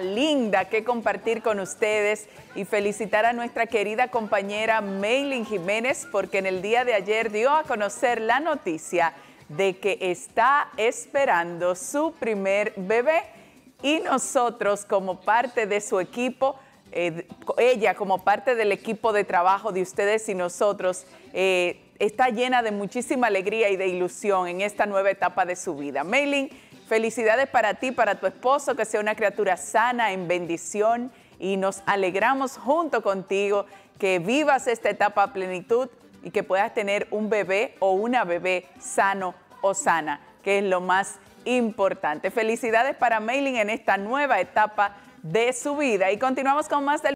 linda que compartir con ustedes y felicitar a nuestra querida compañera Maylin Jiménez porque en el día de ayer dio a conocer la noticia de que está esperando su primer bebé y nosotros como parte de su equipo, eh, ella como parte del equipo de trabajo de ustedes y nosotros, eh, está llena de muchísima alegría y de ilusión en esta nueva etapa de su vida. Maylin, Felicidades para ti, para tu esposo, que sea una criatura sana, en bendición, y nos alegramos junto contigo que vivas esta etapa a plenitud y que puedas tener un bebé o una bebé sano o sana, que es lo más importante. Felicidades para Mailing en esta nueva etapa de su vida. Y continuamos con más del